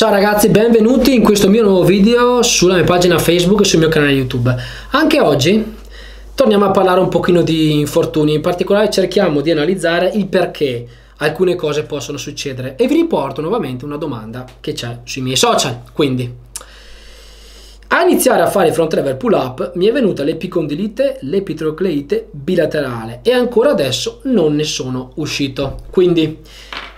Ciao ragazzi, benvenuti in questo mio nuovo video sulla mia pagina Facebook e sul mio canale YouTube. Anche oggi torniamo a parlare un pochino di infortuni, in particolare cerchiamo di analizzare il perché alcune cose possono succedere e vi riporto nuovamente una domanda che c'è sui miei social. Quindi, a iniziare a fare il front lever pull up mi è venuta l'epicondilite, l'epitrocleite bilaterale e ancora adesso non ne sono uscito. Quindi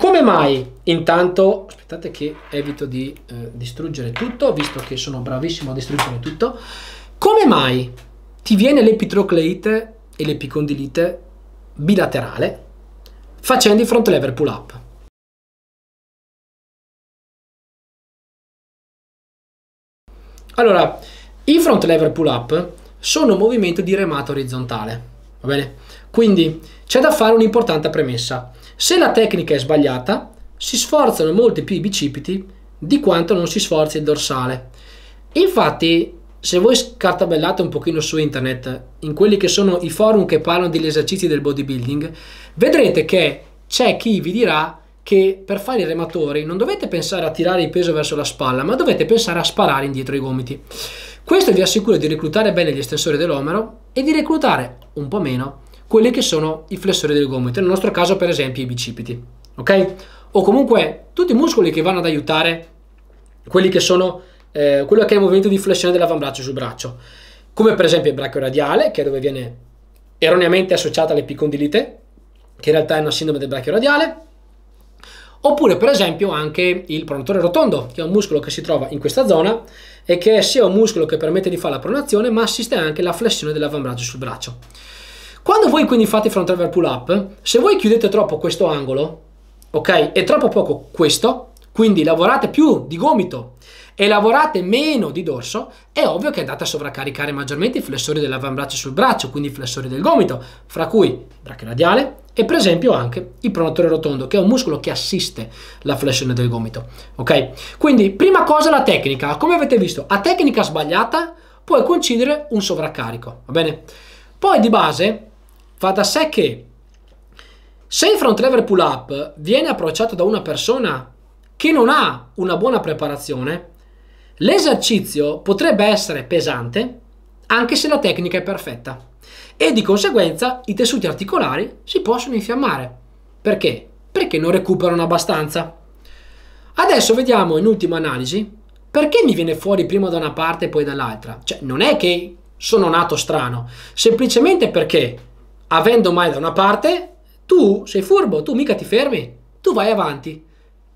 come mai? Intanto, aspettate che evito di eh, distruggere tutto, visto che sono bravissimo a distruggere tutto. Come mai ti viene l'epitrocleite e l'epicondilite bilaterale facendo i front lever pull up? Allora, i front lever pull up sono movimento di remata orizzontale, va bene? Quindi c'è da fare un'importante premessa. Se la tecnica è sbagliata, si sforzano molti più i bicipiti di quanto non si sforzi il dorsale. Infatti, se voi scartabellate un pochino su internet, in quelli che sono i forum che parlano degli esercizi del bodybuilding, vedrete che c'è chi vi dirà che per fare i rematori non dovete pensare a tirare il peso verso la spalla, ma dovete pensare a sparare indietro i gomiti. Questo vi assicura di reclutare bene gli estensori dell'omero e di reclutare un po' meno quelli che sono i flessori del gomito, nel nostro caso per esempio i bicipiti, ok? O comunque tutti i muscoli che vanno ad aiutare quelli che sono eh, quello che è il movimento di flessione dell'avambraccio sul braccio, come per esempio il brachio radiale, che è dove viene erroneamente associata l'epicondilite, che in realtà è una sindrome del brachio radiale, oppure per esempio anche il pronatore rotondo, che è un muscolo che si trova in questa zona e che è sia un muscolo che permette di fare la pronazione, ma assiste anche alla flessione dell'avambraccio sul braccio. Quando voi quindi fate front lever pull up, se voi chiudete troppo questo angolo, ok, e troppo poco questo, quindi lavorate più di gomito e lavorate meno di dorso, è ovvio che andate a sovraccaricare maggiormente i flessori dell'avambraccio sul braccio, quindi i flessori del gomito, fra cui braccio radiale e per esempio anche il pronatore rotondo, che è un muscolo che assiste la flessione del gomito. Ok? Quindi, prima cosa la tecnica. Come avete visto, a tecnica sbagliata puoi concedere un sovraccarico, va bene? Poi di base Va da sé che se il front lever pull up viene approcciato da una persona che non ha una buona preparazione, l'esercizio potrebbe essere pesante anche se la tecnica è perfetta e di conseguenza i tessuti articolari si possono infiammare. Perché? Perché non recuperano abbastanza. Adesso vediamo in ultima analisi perché mi viene fuori prima da una parte e poi dall'altra. Cioè non è che sono nato strano, semplicemente perché avendo mai da una parte, tu sei furbo, tu mica ti fermi, tu vai avanti.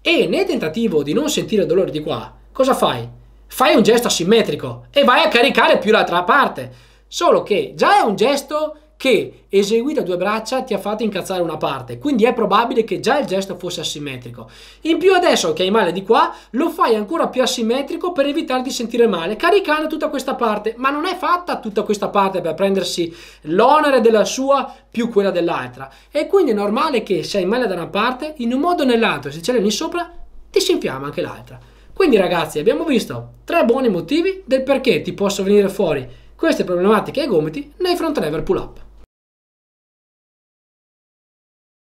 E nel tentativo di non sentire il dolore di qua, cosa fai? Fai un gesto asimmetrico e vai a caricare più l'altra parte. Solo che già è un gesto che eseguita due braccia ti ha fatto incazzare una parte, quindi è probabile che già il gesto fosse asimmetrico. In più adesso che hai male di qua, lo fai ancora più asimmetrico per evitare di sentire male, caricando tutta questa parte, ma non è fatta tutta questa parte per prendersi l'onere della sua più quella dell'altra. E quindi è normale che se hai male da una parte, in un modo o nell'altro, se c'è lì sopra, ti si infiamma anche l'altra. Quindi ragazzi abbiamo visto tre buoni motivi del perché ti possono venire fuori queste problematiche ai gomiti nei front lever pull up.